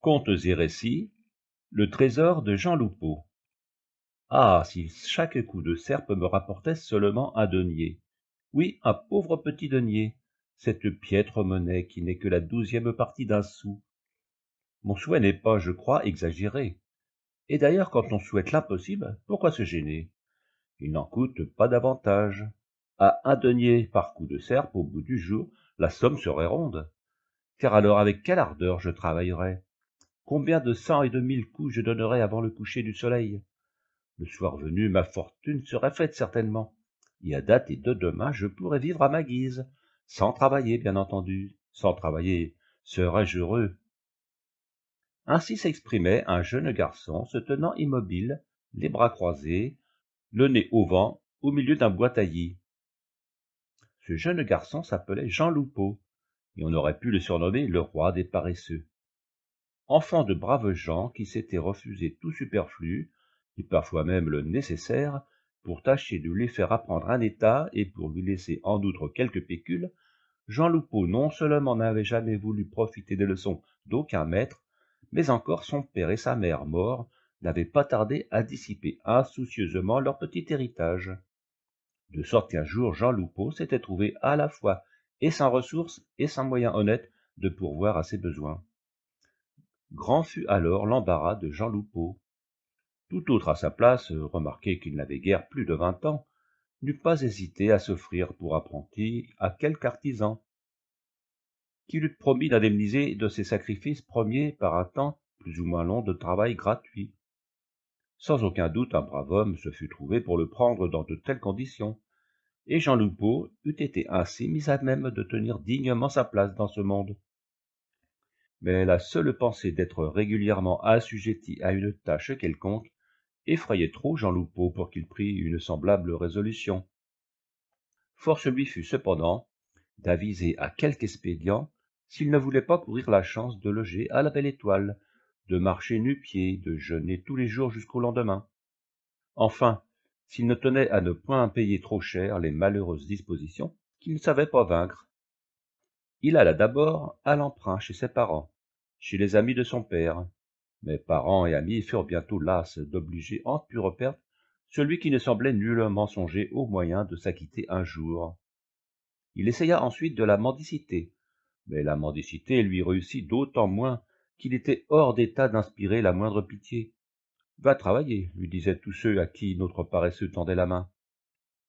Contes et récits, le trésor de Jean Loupeau. Ah, si chaque coup de serpe me rapportait seulement un denier. Oui, un pauvre petit denier, cette piètre monnaie qui n'est que la douzième partie d'un sou. Mon souhait n'est pas, je crois, exagéré. Et d'ailleurs, quand on souhaite l'impossible, pourquoi se gêner Il n'en coûte pas davantage. À un denier par coup de serpe, au bout du jour, la somme serait ronde. Car alors, avec quelle ardeur je travaillerais combien de cent et de mille coups je donnerais avant le coucher du soleil le soir venu ma fortune serait faite certainement et à date et de demain je pourrais vivre à ma guise sans travailler bien entendu sans travailler serais-je heureux ainsi s'exprimait un jeune garçon se tenant immobile les bras croisés le nez au vent au milieu d'un bois taillis ce jeune garçon s'appelait jean loupeau et on aurait pu le surnommer le roi des paresseux enfant de braves gens qui s'étaient refusé tout superflu, et parfois même le nécessaire, pour tâcher de lui faire apprendre un état et pour lui laisser en outre quelques pécules, Jean Loupeau non seulement n'avait jamais voulu profiter des leçons d'aucun maître, mais encore son père et sa mère morts n'avaient pas tardé à dissiper insoucieusement leur petit héritage. De sorte qu'un jour Jean Loupeau s'était trouvé à la fois et sans ressources et sans moyens honnêtes de pourvoir à ses besoins grand fut alors l'embarras de jean loupeau tout autre à sa place remarqué qu'il n'avait guère plus de vingt ans n'eût pas hésité à s'offrir pour apprenti à quelque artisan qui eût promis d'indemniser de ses sacrifices premiers par un temps plus ou moins long de travail gratuit sans aucun doute un brave homme se fût trouvé pour le prendre dans de telles conditions et jean loupeau eût été ainsi mis à même de tenir dignement sa place dans ce monde mais la seule pensée d'être régulièrement assujetti à une tâche quelconque effrayait trop Jean Loupeau pour qu'il prît une semblable résolution. Force lui fut cependant d'aviser à quelque expédient s'il ne voulait pas courir la chance de loger à la belle étoile, de marcher nu pied de jeûner tous les jours jusqu'au lendemain. Enfin, s'il ne tenait à ne point payer trop cher les malheureuses dispositions qu'il ne savait pas vaincre il alla d'abord à l'emprunt chez ses parents, chez les amis de son père. Mais parents et amis furent bientôt lasses d'obliger en pure perte celui qui ne semblait nullement songer au moyen de s'acquitter un jour. Il essaya ensuite de la mendicité, mais la mendicité lui réussit d'autant moins qu'il était hors d'état d'inspirer la moindre pitié. Va travailler, lui disaient tous ceux à qui notre paresseux tendait la main.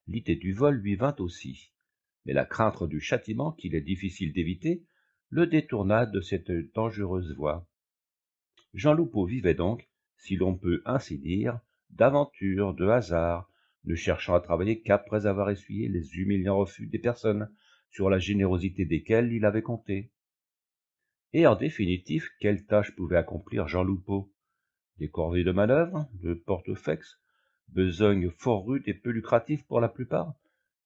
L'idée du vol lui vint aussi mais la crainte du châtiment qu'il est difficile d'éviter le détourna de cette dangereuse voie. Jean Loupeau vivait donc, si l'on peut ainsi dire, d'aventures, de hasards, ne cherchant à travailler qu'après avoir essuyé les humiliants refus des personnes sur la générosité desquelles il avait compté. Et en définitive, quelles tâches pouvait accomplir Jean Loupeau Des corvées de manœuvre, de porte besogne fort rude et peu lucrative pour la plupart,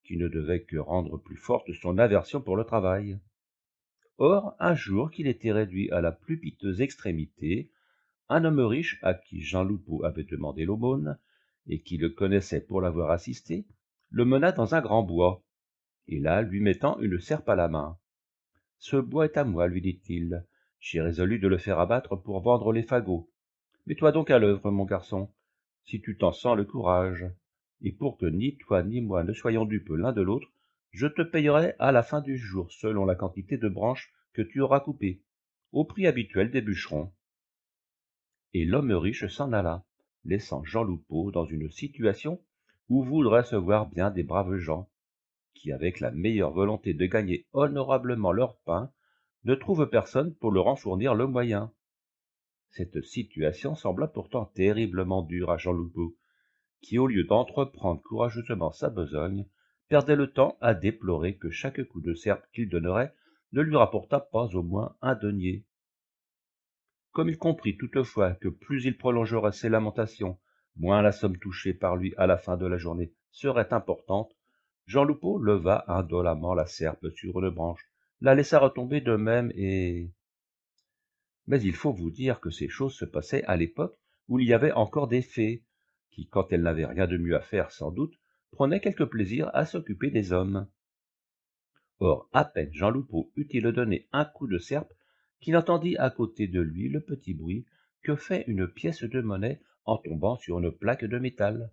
qui ne devait que rendre plus forte son aversion pour le travail. Or, un jour qu'il était réduit à la plus piteuse extrémité, un homme riche à qui Jean Loupeau avait demandé l'aumône, et qui le connaissait pour l'avoir assisté, le mena dans un grand bois, et là lui mettant une serpe à la main. Ce bois est à moi, lui dit-il. J'ai résolu de le faire abattre pour vendre les fagots. Mets-toi donc à l'œuvre, mon garçon, si tu t'en sens le courage et pour que ni toi ni moi ne soyons dupes l'un de l'autre, je te payerai à la fin du jour selon la quantité de branches que tu auras coupées, au prix habituel des bûcherons. Et l'homme riche s'en alla, laissant Jean Loupeau dans une situation où voudrait se voir bien des braves gens, qui, avec la meilleure volonté de gagner honorablement leur pain, ne trouvent personne pour leur en fournir le moyen. Cette situation sembla pourtant terriblement dure à Jean Loupeau, qui, au lieu d'entreprendre courageusement sa besogne, perdait le temps à déplorer que chaque coup de serpe qu'il donnerait ne lui rapportât pas au moins un denier. Comme il comprit toutefois que plus il prolongerait ses lamentations, moins la somme touchée par lui à la fin de la journée serait importante, Jean Loupeau leva indolemment la serpe sur une branche, la laissa retomber de même et... Mais il faut vous dire que ces choses se passaient à l'époque où il y avait encore des fées, qui, quand elle n'avait rien de mieux à faire sans doute, prenait quelque plaisir à s'occuper des hommes. Or, à peine Jean Loupeau eut-il donné un coup de serpe qu'il entendit à côté de lui le petit bruit que fait une pièce de monnaie en tombant sur une plaque de métal.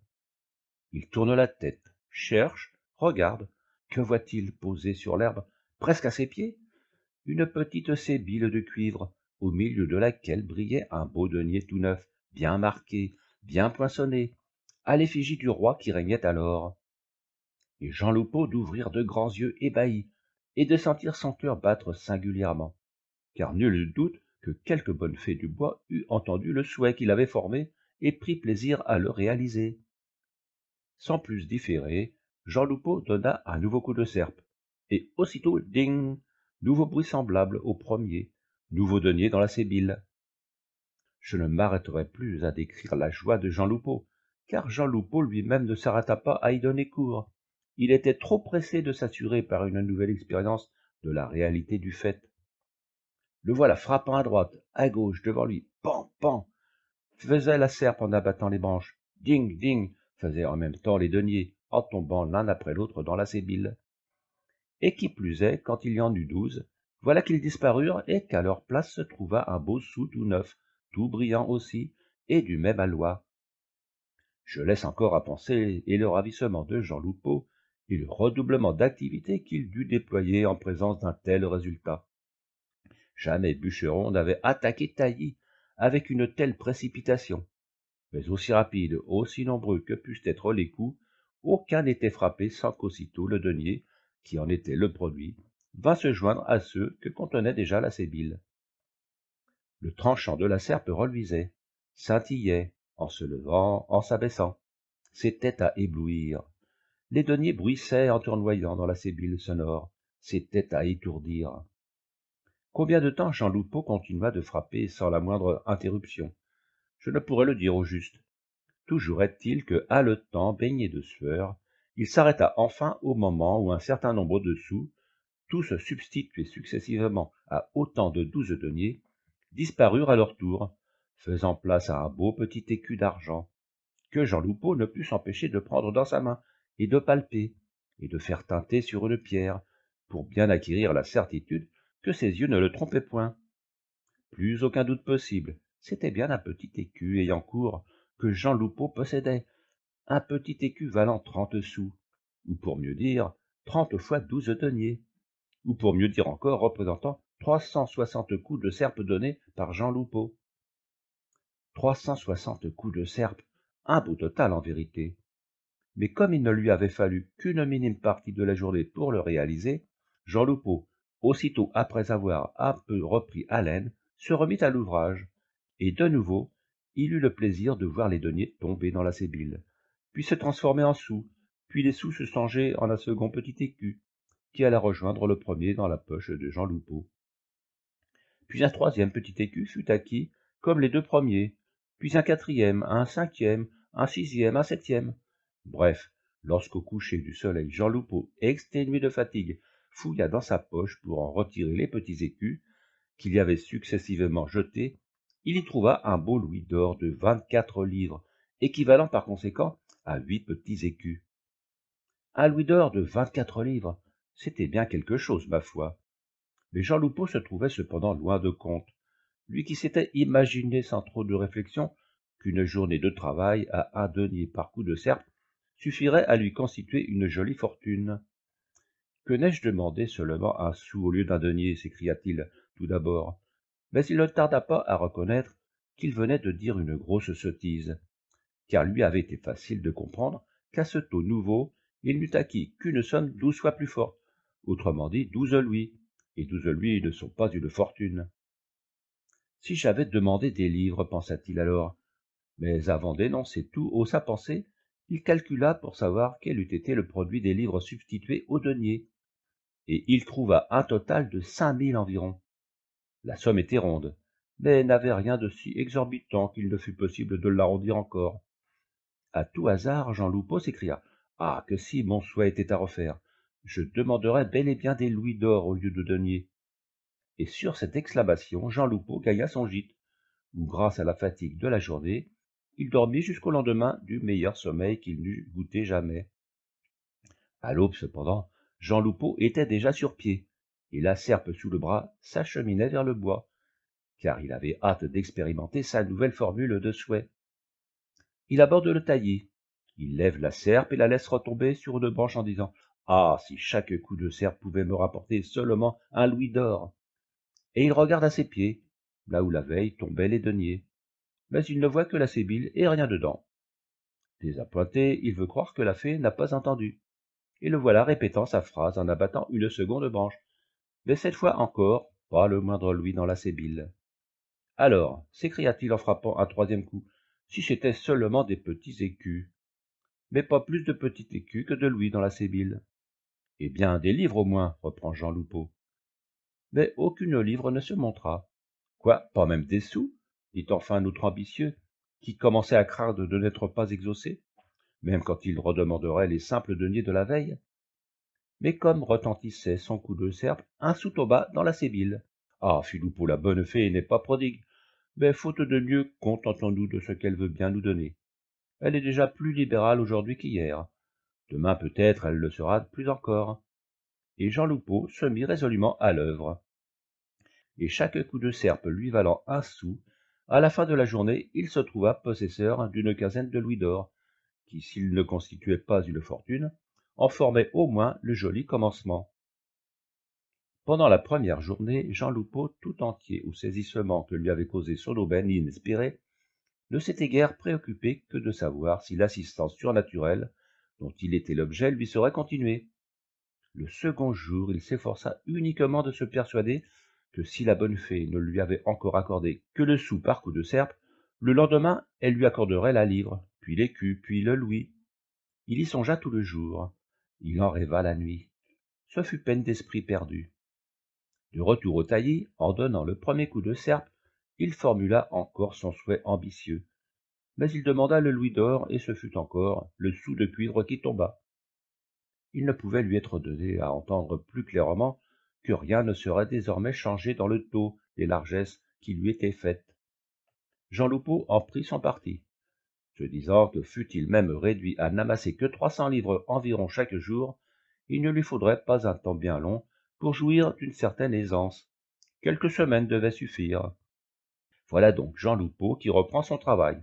Il tourne la tête, cherche, regarde. Que voit-il posé sur l'herbe, presque à ses pieds Une petite sébile de cuivre, au milieu de laquelle brillait un beau denier tout neuf, bien marqué, bien poinçonné, à l'effigie du roi qui régnait alors et jean loupeau d'ouvrir de grands yeux ébahis et de sentir son cœur battre singulièrement car nul doute que quelque bonne fée du bois eût entendu le souhait qu'il avait formé et pris plaisir à le réaliser sans plus différer jean loupeau donna un nouveau coup de serpe et aussitôt ding nouveau bruit semblable au premier nouveau denier dans la sébile je ne m'arrêterai plus à décrire la joie de Jean Loupeau, car Jean Loupeau lui-même ne s'arrêta pas à y donner cours. Il était trop pressé de s'assurer par une nouvelle expérience de la réalité du fait. Le voilà frappant à droite, à gauche, devant lui, pan, pan, faisait la serpe en abattant les branches, ding, ding, faisait en même temps les deniers, en tombant l'un après l'autre dans la sébile. Et qui plus est, quand il y en eut douze, voilà qu'ils disparurent et qu'à leur place se trouva un beau sou tout neuf, tout brillant aussi, et du même aloi. Je laisse encore à penser et le ravissement de Jean Loupeau et le redoublement d'activité qu'il dut déployer en présence d'un tel résultat. Jamais Bûcheron n'avait attaqué Tailly avec une telle précipitation. Mais aussi rapide, aussi nombreux que pussent être les coups, aucun n'était frappé sans qu'aussitôt le denier, qui en était le produit, vint se joindre à ceux que contenait déjà la sébile le tranchant de la serpe reluisait scintillait en se levant en s'abaissant c'était à éblouir les deniers bruissaient en tournoyant dans la sébile sonore c'était à étourdir combien de temps Jean Loupeau continua de frapper sans la moindre interruption je ne pourrais le dire au juste toujours est-il que haletant baigné de sueur il s'arrêta enfin au moment où un certain nombre de sous tous substitués successivement à autant de douze deniers disparurent à leur tour, faisant place à un beau petit écu d'argent, que Jean Loupeau ne put s'empêcher de prendre dans sa main, et de palper, et de faire teinter sur une pierre, pour bien acquérir la certitude que ses yeux ne le trompaient point. Plus aucun doute possible, c'était bien un petit écu ayant cours que Jean Loupeau possédait, un petit écu valant trente sous, ou pour mieux dire, trente fois douze deniers, ou pour mieux dire encore représentant soixante coups de serpe donnés par Jean Loupeau. soixante coups de serpe, un beau total en vérité. Mais comme il ne lui avait fallu qu'une minime partie de la journée pour le réaliser, Jean Loupeau, aussitôt après avoir un peu repris haleine, se remit à l'ouvrage, et de nouveau, il eut le plaisir de voir les deniers tomber dans la sébile, puis se transformer en sous, puis les sous se changer en un second petit écu, qui alla rejoindre le premier dans la poche de Jean Loupeau puis un troisième petit écu fut acquis, comme les deux premiers, puis un quatrième, un cinquième, un sixième, un septième. Bref, lorsqu'au coucher du soleil, Jean Loupeau, exténué de fatigue, fouilla dans sa poche pour en retirer les petits écus qu'il y avait successivement jetés, il y trouva un beau louis d'or de vingt-quatre livres, équivalent par conséquent à huit petits écus. Un louis d'or de vingt-quatre livres, c'était bien quelque chose, ma foi mais Jean Loupeau se trouvait cependant loin de compte, lui qui s'était imaginé sans trop de réflexion qu'une journée de travail à un denier par coup de serpe suffirait à lui constituer une jolie fortune. Que n'ai-je demandé seulement un sou au lieu d'un denier s'écria-t-il tout d'abord, mais il ne tarda pas à reconnaître qu'il venait de dire une grosse sottise, car lui avait été facile de comprendre qu'à ce taux nouveau, il n'eût acquis qu'une somme douze fois plus forte, autrement dit douze louis, et tous lui ne sont pas une fortune. Si j'avais demandé des livres, pensa-t-il alors. Mais avant d'énoncer tout, haut sa pensée, il calcula pour savoir quel eût été le produit des livres substitués au denier. Et il trouva un total de cinq mille environ. La somme était ronde, mais n'avait rien de si exorbitant qu'il ne fut possible de l'arrondir encore. À tout hasard, Jean Loupeau s'écria Ah, que si mon souhait était à refaire je demanderai bel et bien des louis d'or au lieu de deniers. Et sur cette exclamation, Jean Loupeau gagna son gîte, où, grâce à la fatigue de la journée, il dormit jusqu'au lendemain du meilleur sommeil qu'il n'eût goûté jamais. À l'aube, cependant, Jean Loupeau était déjà sur pied, et la serpe sous le bras s'acheminait vers le bois, car il avait hâte d'expérimenter sa nouvelle formule de souhait. Il aborde le taillis, il lève la serpe et la laisse retomber sur une branche en disant ah, si chaque coup de serre pouvait me rapporter seulement un louis d'or. Et il regarde à ses pieds, là où la veille tombaient les deniers. Mais il ne voit que la sébile et rien dedans. Désappointé, il veut croire que la fée n'a pas entendu. Et le voilà répétant sa phrase en abattant une seconde branche. Mais cette fois encore, pas le moindre louis dans la sébile. Alors, s'écria-t-il en frappant un troisième coup, si c'était seulement des petits écus. Mais pas plus de petits écus que de louis dans la sébile. « Eh bien des livres au moins, reprend Jean Loupeau. Mais aucune livre ne se montra. Quoi, pas même des sous dit enfin notre ambitieux, qui commençait à craindre de n'être pas exaucé, même quand il redemanderait les simples deniers de la veille. Mais comme retentissait son coup de serpe, un sou tomba dans la sébile. Ah, fit Loupeau, la bonne fée n'est pas prodigue, mais faute de mieux, contentons-nous de ce qu'elle veut bien nous donner. Elle est déjà plus libérale aujourd'hui qu'hier. Demain peut-être elle le sera plus encore. Et Jean Loupeau se mit résolument à l'œuvre. Et chaque coup de serpe lui valant un sou, à la fin de la journée, il se trouva possesseur d'une quinzaine de louis d'or, qui, s'il ne constituait pas une fortune, en formait au moins le joli commencement. Pendant la première journée, Jean Loupeau, tout entier au saisissement que lui avait causé son aubaine inespérée, ne s'était guère préoccupé que de savoir si l'assistance surnaturelle dont il était l'objet lui serait continué. Le second jour, il s'efforça uniquement de se persuader que si la bonne fée ne lui avait encore accordé que le sou par coup de serpe, le lendemain elle lui accorderait la livre, puis l'écu, puis le louis. Il y songea tout le jour, il en rêva la nuit. Ce fut peine d'esprit perdue. De retour au taillis, en donnant le premier coup de serpe, il formula encore son souhait ambitieux, mais il demanda le louis d'or, et ce fut encore le sou de cuivre qui tomba. Il ne pouvait lui être donné à entendre plus clairement que rien ne serait désormais changé dans le taux des largesses qui lui étaient faites. Jean Loupeau en prit son parti, se disant que fût-il même réduit à n'amasser que trois cents livres environ chaque jour, il ne lui faudrait pas un temps bien long pour jouir d'une certaine aisance. Quelques semaines devaient suffire. Voilà donc Jean Loupeau qui reprend son travail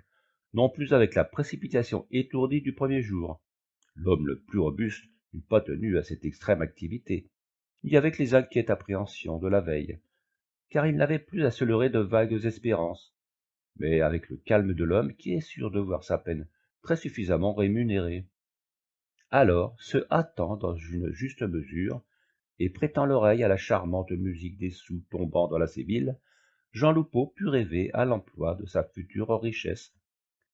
non plus avec la précipitation étourdie du premier jour. L'homme le plus robuste n'eût pas tenu à cette extrême activité, ni avec les inquiètes appréhensions de la veille, car il n'avait plus à se leurrer de vagues espérances, mais avec le calme de l'homme qui est sûr de voir sa peine très suffisamment rémunérée. Alors se hâtant dans une juste mesure, et prêtant l'oreille à la charmante musique des sous tombant dans la Séville, Jean Loupeau put rêver à l'emploi de sa future richesse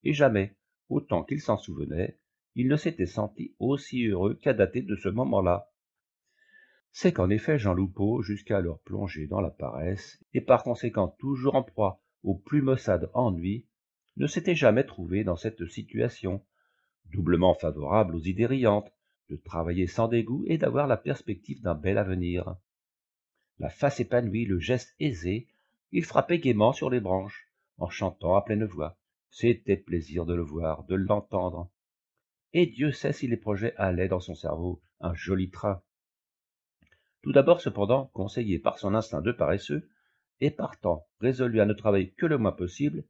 et jamais, autant qu'il s'en souvenait, il ne s'était senti aussi heureux qu'à dater de ce moment-là. C'est qu'en effet Jean Loupeau, jusqu'alors plongé dans la paresse, et par conséquent toujours en proie au plus maussade ennui, ne s'était jamais trouvé dans cette situation, doublement favorable aux idées riantes, de travailler sans dégoût et d'avoir la perspective d'un bel avenir. La face épanouie, le geste aisé, il frappait gaiement sur les branches, en chantant à pleine voix. C'était plaisir de le voir, de l'entendre. Et Dieu sait si les projets allaient dans son cerveau, un joli train. Tout d'abord, cependant, conseillé par son instinct de paresseux, et partant résolu à ne travailler que le moins possible,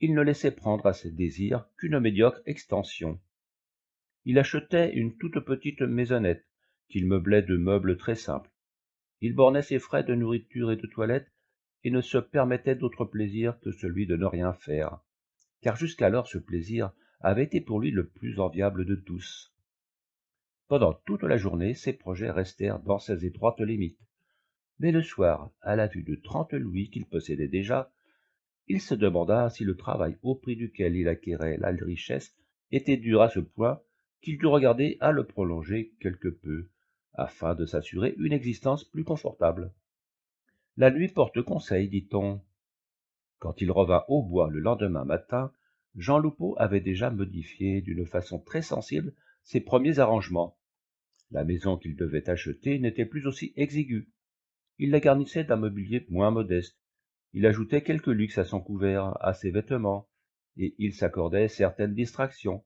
il ne laissait prendre à ses désirs qu'une médiocre extension. Il achetait une toute petite maisonnette, qu'il meublait de meubles très simples. Il bornait ses frais de nourriture et de toilette, et ne se permettait d'autre plaisir que celui de ne rien faire car jusqu'alors ce plaisir avait été pour lui le plus enviable de tous. Pendant toute la journée, ses projets restèrent dans ses étroites limites. Mais le soir, à la vue de trente louis qu'il possédait déjà, il se demanda si le travail au prix duquel il acquérait la richesse était dur à ce point qu'il dut regarder à le prolonger quelque peu, afin de s'assurer une existence plus confortable. La nuit porte conseil, dit-on, quand il revint au bois le lendemain matin, Jean Loupeau avait déjà modifié d'une façon très sensible ses premiers arrangements. La maison qu'il devait acheter n'était plus aussi exiguë. Il la garnissait d'un mobilier moins modeste. Il ajoutait quelques luxes à son couvert, à ses vêtements, et il s'accordait certaines distractions,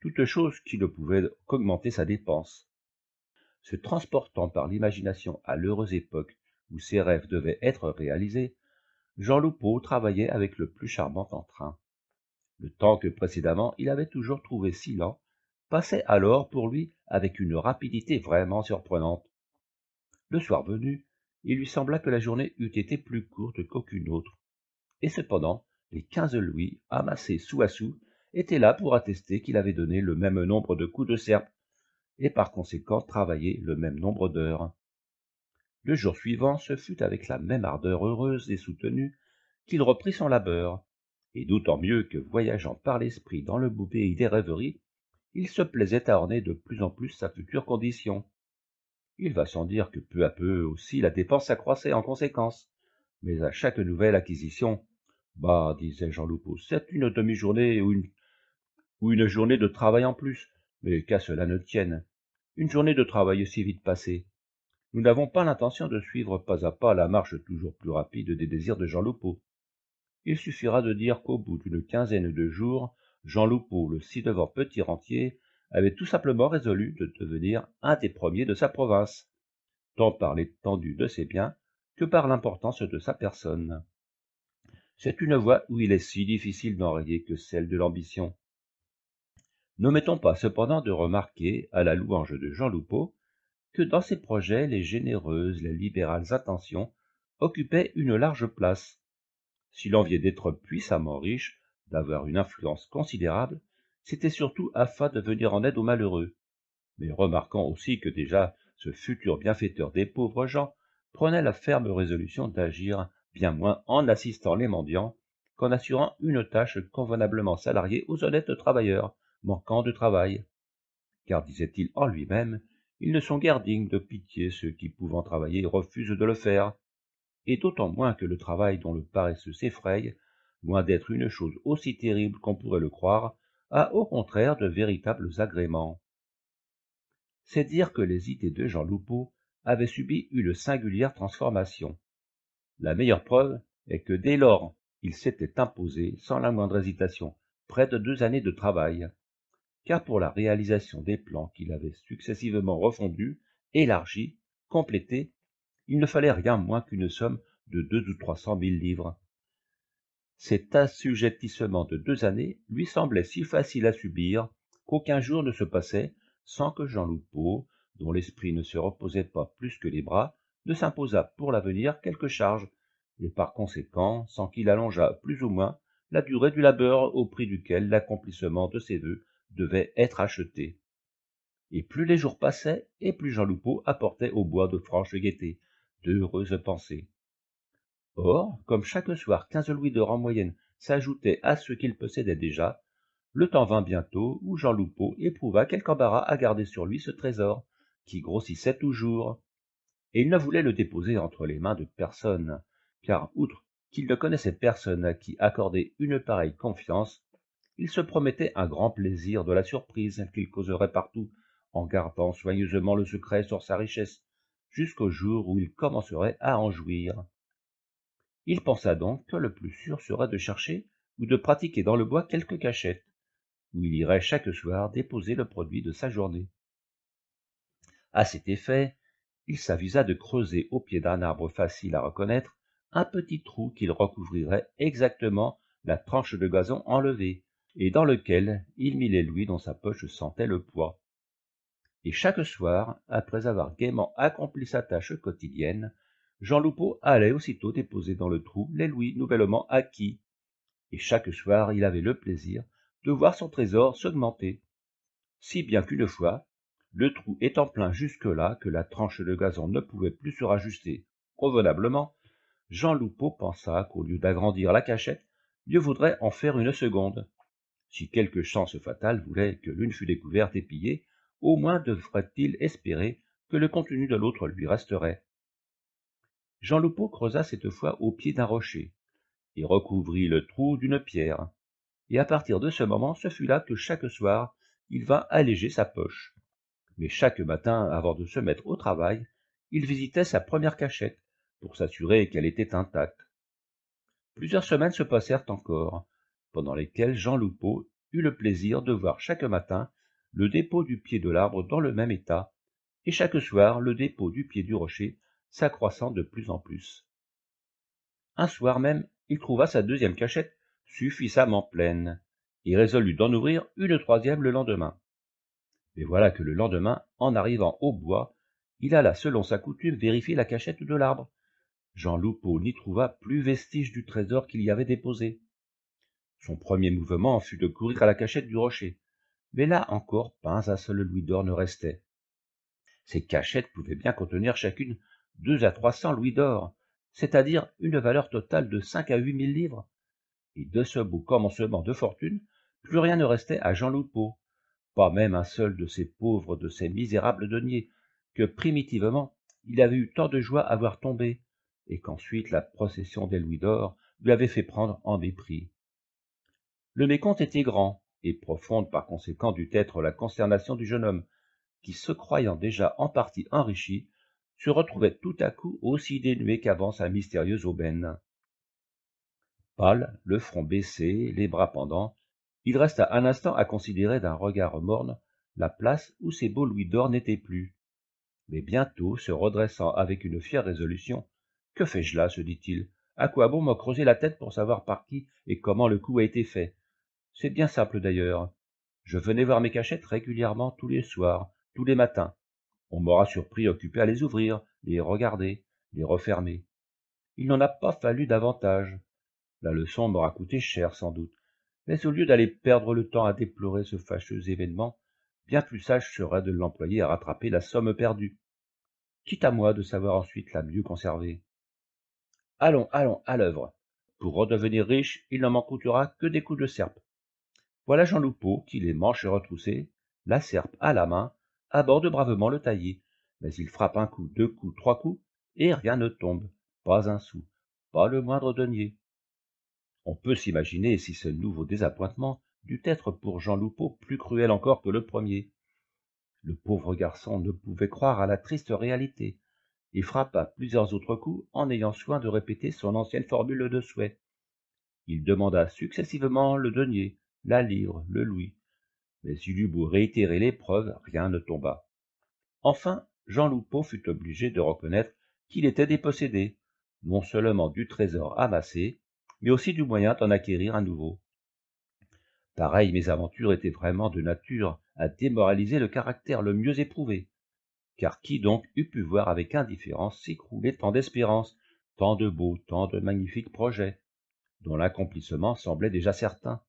toutes choses qui ne pouvaient qu'augmenter sa dépense. Se transportant par l'imagination à l'heureuse époque où ses rêves devaient être réalisés, Jean Loupeau travaillait avec le plus charmant entrain. Le temps que précédemment il avait toujours trouvé si lent passait alors pour lui avec une rapidité vraiment surprenante. Le soir venu, il lui sembla que la journée eût été plus courte qu'aucune autre, et cependant les quinze louis amassés sous à sous étaient là pour attester qu'il avait donné le même nombre de coups de serpe, et par conséquent travaillé le même nombre d'heures le jour suivant ce fut avec la même ardeur heureuse et soutenue qu'il reprit son labeur et d'autant mieux que voyageant par l'esprit dans le beau pays des rêveries il se plaisait à orner de plus en plus sa future condition il va sans dire que peu à peu aussi la dépense s'accroissait en conséquence mais à chaque nouvelle acquisition bah disait jean Loupot, c'est une demi-journée ou une, ou une journée de travail en plus mais qu'à cela ne tienne une journée de travail aussi vite passée nous n'avons pas l'intention de suivre pas à pas la marche toujours plus rapide des désirs de Jean Loupeau. Il suffira de dire qu'au bout d'une quinzaine de jours, Jean Loupeau, le ci-devant petit rentier, avait tout simplement résolu de devenir un des premiers de sa province, tant par l'étendue de ses biens que par l'importance de sa personne. C'est une voie où il est si difficile d'enrayer que celle de l'ambition. N'omettons pas cependant de remarquer à la louange de Jean Loupeau que dans ses projets les généreuses, les libérales attentions occupaient une large place. S'il enviait d'être puissamment riche, d'avoir une influence considérable, c'était surtout afin de venir en aide aux malheureux. Mais remarquant aussi que déjà ce futur bienfaiteur des pauvres gens prenait la ferme résolution d'agir bien moins en assistant les mendiants qu'en assurant une tâche convenablement salariée aux honnêtes travailleurs manquant de travail. Car disait-il en lui-même, ils ne sont guère dignes de pitié ceux qui, pouvant travailler, refusent de le faire, et d'autant moins que le travail dont le paresseux s'effraye, loin d'être une chose aussi terrible qu'on pourrait le croire, a au contraire de véritables agréments. C'est dire que les idées de Jean Loupeau avaient subi une singulière transformation. La meilleure preuve est que dès lors, il s'était imposé, sans la moindre hésitation, près de deux années de travail, car pour la réalisation des plans qu'il avait successivement refondus, élargis, complétés, il ne fallait rien moins qu'une somme de deux ou trois cent mille livres. Cet assujettissement de deux années lui semblait si facile à subir qu'aucun jour ne se passait sans que Jean Loupeau, dont l'esprit ne se reposait pas plus que les bras, ne s'imposât pour l'avenir quelque charge, et par conséquent sans qu'il allongeât plus ou moins la durée du labeur au prix duquel l'accomplissement de ses vœux devait être acheté. Et plus les jours passaient, et plus Jean Loupeau apportait au bois de franche gaieté, d'heureuses pensées. Or, comme chaque soir quinze louis d'or en moyenne s'ajoutaient à ce qu'il possédait déjà, le temps vint bientôt où Jean Loupeau éprouva quelque embarras à garder sur lui ce trésor, qui grossissait toujours. Et il ne voulait le déposer entre les mains de personne, car outre qu'il ne connaissait personne à qui accorder une pareille confiance, il se promettait un grand plaisir de la surprise qu'il causerait partout, en gardant soigneusement le secret sur sa richesse, jusqu'au jour où il commencerait à en jouir. Il pensa donc que le plus sûr serait de chercher ou de pratiquer dans le bois quelques cachette, où il irait chaque soir déposer le produit de sa journée. À cet effet, il s'avisa de creuser au pied d'un arbre facile à reconnaître un petit trou qu'il recouvrirait exactement la tranche de gazon enlevée, et dans lequel il mit les louis dont sa poche sentait le poids. Et chaque soir, après avoir gaiement accompli sa tâche quotidienne, Jean Loupeau allait aussitôt déposer dans le trou les louis nouvellement acquis. Et chaque soir, il avait le plaisir de voir son trésor s'augmenter. Si bien qu'une fois, le trou étant plein jusque-là que la tranche de gazon ne pouvait plus se rajuster convenablement, Jean Loupeau pensa qu'au lieu d'agrandir la cachette, Dieu voudrait en faire une seconde. Si quelque chance fatale voulait que l'une fût découverte et pillée, au moins devrait-il espérer que le contenu de l'autre lui resterait. Jean Loupeau creusa cette fois au pied d'un rocher et recouvrit le trou d'une pierre. Et à partir de ce moment, ce fut là que chaque soir, il vint alléger sa poche. Mais chaque matin, avant de se mettre au travail, il visitait sa première cachette pour s'assurer qu'elle était intacte. Plusieurs semaines se passèrent encore, pendant lesquels Jean Loupeau eut le plaisir de voir chaque matin le dépôt du pied de l'arbre dans le même état, et chaque soir le dépôt du pied du rocher s'accroissant de plus en plus. Un soir même, il trouva sa deuxième cachette suffisamment pleine, et résolut d'en ouvrir une troisième le lendemain. Mais voilà que le lendemain, en arrivant au bois, il alla selon sa coutume vérifier la cachette de l'arbre. Jean Loupeau n'y trouva plus vestige du trésor qu'il y avait déposé. Son premier mouvement fut de courir à la cachette du rocher. Mais là encore, pas un seul louis d'or ne restait. Ces cachettes pouvaient bien contenir chacune deux à trois cents louis d'or, c'est-à-dire une valeur totale de cinq à huit mille livres. Et de ce beau commencement de fortune, plus rien ne restait à Jean Loupeau, pas même un seul de ces pauvres, de ces misérables deniers, que primitivement il avait eu tant de joie à voir tomber, et qu'ensuite la procession des louis d'or lui avait fait prendre en mépris le mécompte était grand et profonde par conséquent dut être la consternation du jeune homme qui se croyant déjà en partie enrichi se retrouvait tout à coup aussi dénué qu'avant sa mystérieuse aubaine pâle le front baissé les bras pendants il resta un instant à considérer d'un regard morne la place où ses beaux louis d'or n'étaient plus mais bientôt se redressant avec une fière résolution que fais-je là se dit-il à quoi bon me creuser la tête pour savoir par qui et comment le coup a été fait c'est bien simple d'ailleurs. Je venais voir mes cachettes régulièrement tous les soirs, tous les matins. On m'aura surpris occupé à les ouvrir, les regarder, les refermer. Il n'en a pas fallu davantage. La leçon m'aura coûté cher sans doute, mais au lieu d'aller perdre le temps à déplorer ce fâcheux événement, bien plus sage serait de l'employer à rattraper la somme perdue. Quitte à moi de savoir ensuite la mieux conserver. Allons, allons, à l'œuvre. Pour redevenir riche, il ne m'en coûtera que des coups de serpe voilà Jean Loupeau qui, les manches retroussées, la serpe à la main, aborde bravement le taillé, Mais il frappe un coup, deux coups, trois coups, et rien ne tombe, pas un sou, pas le moindre denier. On peut s'imaginer si ce nouveau désappointement dut être pour Jean Loupeau plus cruel encore que le premier. Le pauvre garçon ne pouvait croire à la triste réalité, et frappa plusieurs autres coups en ayant soin de répéter son ancienne formule de souhait. Il demanda successivement le denier, la livre, le louis. Mais il eut beau réitérer l'épreuve, rien ne tomba. Enfin, Jean Loupeau fut obligé de reconnaître qu'il était dépossédé, non seulement du trésor amassé, mais aussi du moyen d'en acquérir un nouveau. Pareille mésaventure était vraiment de nature à démoraliser le caractère le mieux éprouvé. Car qui donc eût pu voir avec indifférence s'écrouler tant d'espérances, tant de beaux, tant de magnifiques projets, dont l'accomplissement semblait déjà certain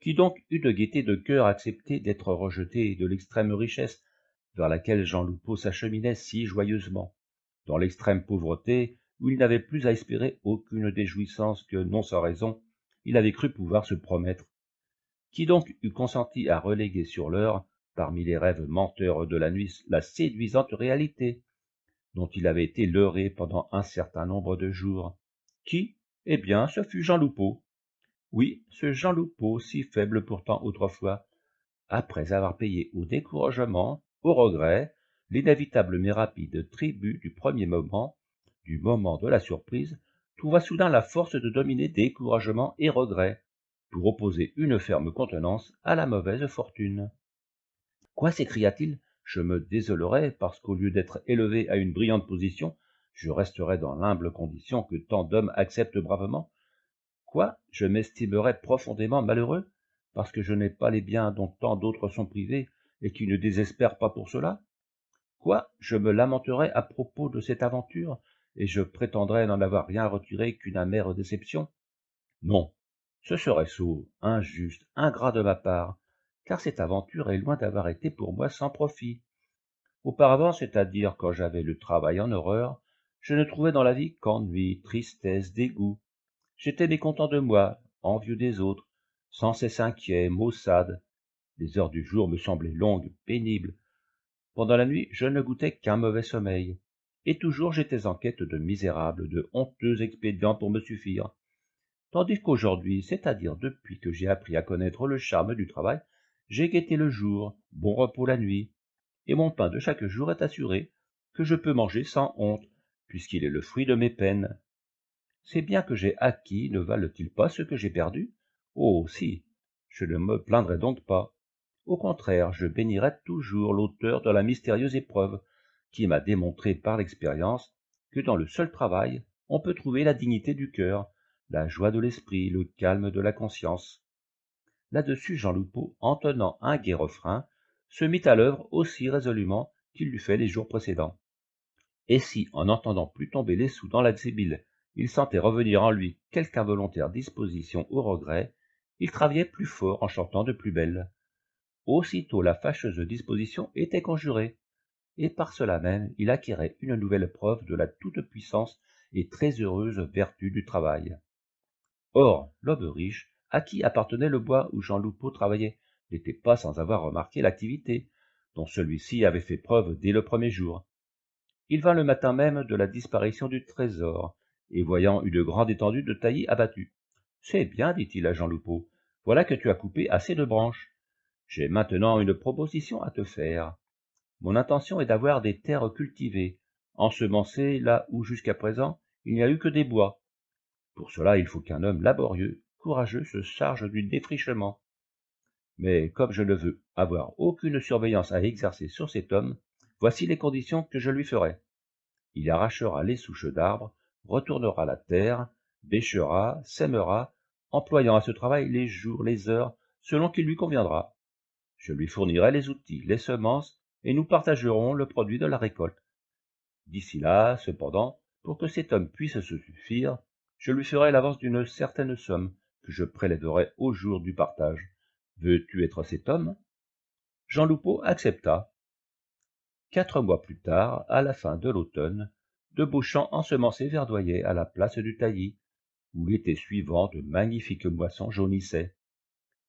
qui donc eut de gaieté de cœur accepté d'être rejeté de l'extrême richesse vers laquelle Jean Loupeau s'acheminait si joyeusement, dans l'extrême pauvreté où il n'avait plus à espérer aucune des jouissances que, non sans raison, il avait cru pouvoir se promettre. Qui donc eût consenti à reléguer sur l'heure, parmi les rêves menteurs de la nuit, la séduisante réalité dont il avait été leurré pendant un certain nombre de jours Qui Eh bien, ce fut Jean Loupeau. Oui, ce Jean Loupeau, si faible pourtant autrefois, après avoir payé au découragement, au regret, l'inévitable mais rapide tribut du premier moment, du moment de la surprise, trouva soudain la force de dominer découragement et regret, pour opposer une ferme contenance à la mauvaise fortune. Quoi s'écria-t-il Je me désolerais parce qu'au lieu d'être élevé à une brillante position, je resterai dans l'humble condition que tant d'hommes acceptent bravement Quoi Je m'estimerais profondément malheureux parce que je n'ai pas les biens dont tant d'autres sont privés et qui ne désespèrent pas pour cela Quoi Je me lamenterais à propos de cette aventure et je prétendrais n'en avoir rien retiré qu'une amère déception Non, ce serait sourd, injuste, ingrat de ma part, car cette aventure est loin d'avoir été pour moi sans profit. Auparavant, c'est-à-dire quand j'avais le travail en horreur, je ne trouvais dans la vie qu'ennui, tristesse, dégoût, j'étais mécontent de moi envieux des autres sans cesse inquiet maussade les heures du jour me semblaient longues pénibles pendant la nuit je ne goûtais qu'un mauvais sommeil et toujours j'étais en quête de misérables de honteux expédients pour me suffire tandis qu'aujourd'hui c'est-à-dire depuis que j'ai appris à connaître le charme du travail j'ai guetté le jour bon repos la nuit et mon pain de chaque jour est assuré que je peux manger sans honte puisqu'il est le fruit de mes peines ces biens que j'ai acquis ne valent-ils pas ce que j'ai perdu Oh si Je ne me plaindrai donc pas. Au contraire, je bénirai toujours l'auteur de la mystérieuse épreuve, qui m'a démontré par l'expérience que dans le seul travail, on peut trouver la dignité du cœur, la joie de l'esprit, le calme de la conscience. Là-dessus, Jean Loupeau, en tenant un gai refrain, se mit à l'œuvre aussi résolument qu'il l'eût fait les jours précédents. Et si, en n'entendant plus tomber les sous dans la il sentait revenir en lui quelque involontaire disposition au regret, il travaillait plus fort en chantant de plus belle. Aussitôt la fâcheuse disposition était conjurée, et par cela même il acquérait une nouvelle preuve de la toute-puissance et très heureuse vertu du travail. Or, l'homme riche, à qui appartenait le bois où Jean Loupeau travaillait, n'était pas sans avoir remarqué l'activité dont celui-ci avait fait preuve dès le premier jour. Il vint le matin même de la disparition du trésor, et voyant une grande étendue de taillis abattus, C'est bien, dit-il à Jean Loupeau, voilà que tu as coupé assez de branches. J'ai maintenant une proposition à te faire. Mon intention est d'avoir des terres cultivées, ensemencées là où jusqu'à présent il n'y a eu que des bois. Pour cela, il faut qu'un homme laborieux, courageux, se charge du défrichement. Mais comme je ne veux avoir aucune surveillance à exercer sur cet homme, voici les conditions que je lui ferai. Il arrachera les souches d'arbres, retournera la terre, bêchera, sèmera, employant à ce travail les jours, les heures, selon qu'il lui conviendra. Je lui fournirai les outils, les semences, et nous partagerons le produit de la récolte. D'ici là, cependant, pour que cet homme puisse se suffire, je lui ferai l'avance d'une certaine somme que je prélèverai au jour du partage. Veux-tu être cet homme Jean Loupeau accepta. Quatre mois plus tard, à la fin de l'automne, de beaux champs ensemencés verdoyaient à la place du taillis, où l'été suivant de magnifiques moissons jaunissaient.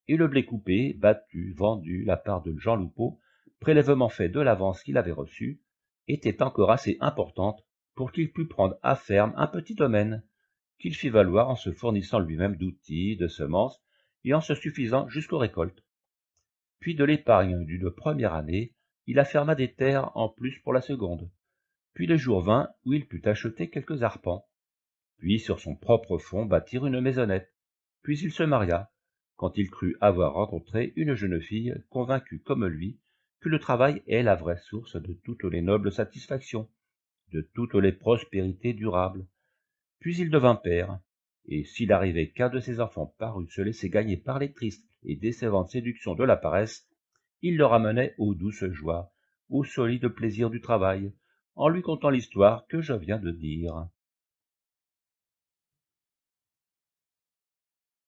Et le blé coupé, battu, vendu, la part de Jean Loupeau, prélèvement fait de l'avance qu'il avait reçue, était encore assez importante pour qu'il pût prendre à ferme un petit domaine, qu'il fit valoir en se fournissant lui-même d'outils, de semences, et en se suffisant jusqu'aux récoltes. Puis de l'épargne d'une première année, il afferma des terres en plus pour la seconde puis le jour vint où il put acheter quelques arpents, puis sur son propre fond bâtir une maisonnette, puis il se maria, quand il crut avoir rencontré une jeune fille convaincue comme lui que le travail est la vraie source de toutes les nobles satisfactions, de toutes les prospérités durables. Puis il devint père, et s'il arrivait qu'un de ses enfants parut se laisser gagner par les tristes et décevantes séductions de la paresse, il le ramenait aux douces joies, aux solides plaisirs du travail, en lui contant l'histoire que je viens de dire.